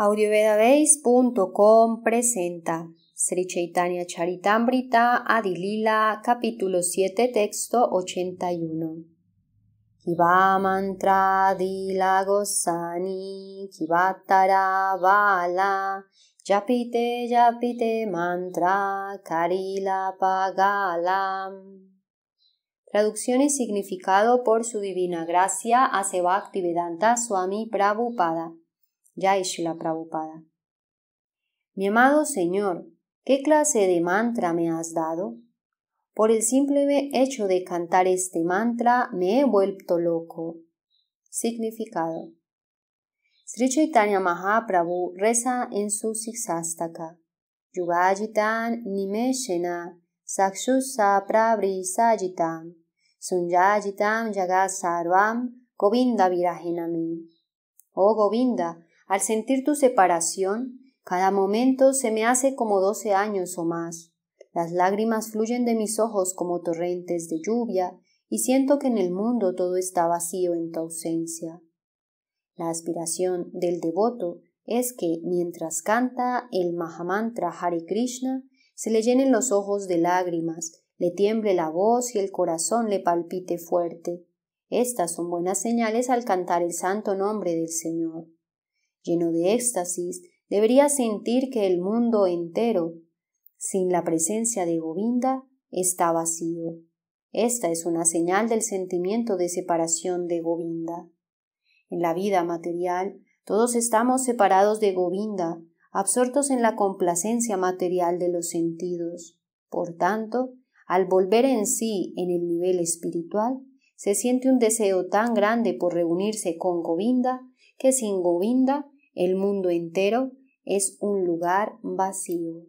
AudioVedabase.com presenta Sri Chaitanya Charitamrita Adilila capítulo 7 texto 81 Kiva mantra dila gosani kivatara bala yapite yapite mantra karila pagalam Traducción y significado por su divina gracia a Swami Prabhupada Jai la Prabhupada. Mi amado Señor, ¿qué clase de mantra me has dado? Por el simple hecho de cantar este mantra me he vuelto loco. Significado. Sri Chaitanya Mahaprabhu reza en su Siksastaka. Yugajitan Nimeshena Sakshusa Prabri sunjajitam jagat Yagasarvam Govinda Virajenami. Oh Govinda, al sentir tu separación, cada momento se me hace como doce años o más. Las lágrimas fluyen de mis ojos como torrentes de lluvia y siento que en el mundo todo está vacío en tu ausencia. La aspiración del devoto es que, mientras canta el Mahamantra Hare Krishna, se le llenen los ojos de lágrimas, le tiemble la voz y el corazón le palpite fuerte. Estas son buenas señales al cantar el santo nombre del Señor lleno de éxtasis, debería sentir que el mundo entero, sin la presencia de Govinda, está vacío. Esta es una señal del sentimiento de separación de Govinda. En la vida material, todos estamos separados de Govinda, absortos en la complacencia material de los sentidos. Por tanto, al volver en sí en el nivel espiritual, se siente un deseo tan grande por reunirse con Govinda que sin Govinda el mundo entero es un lugar vacío.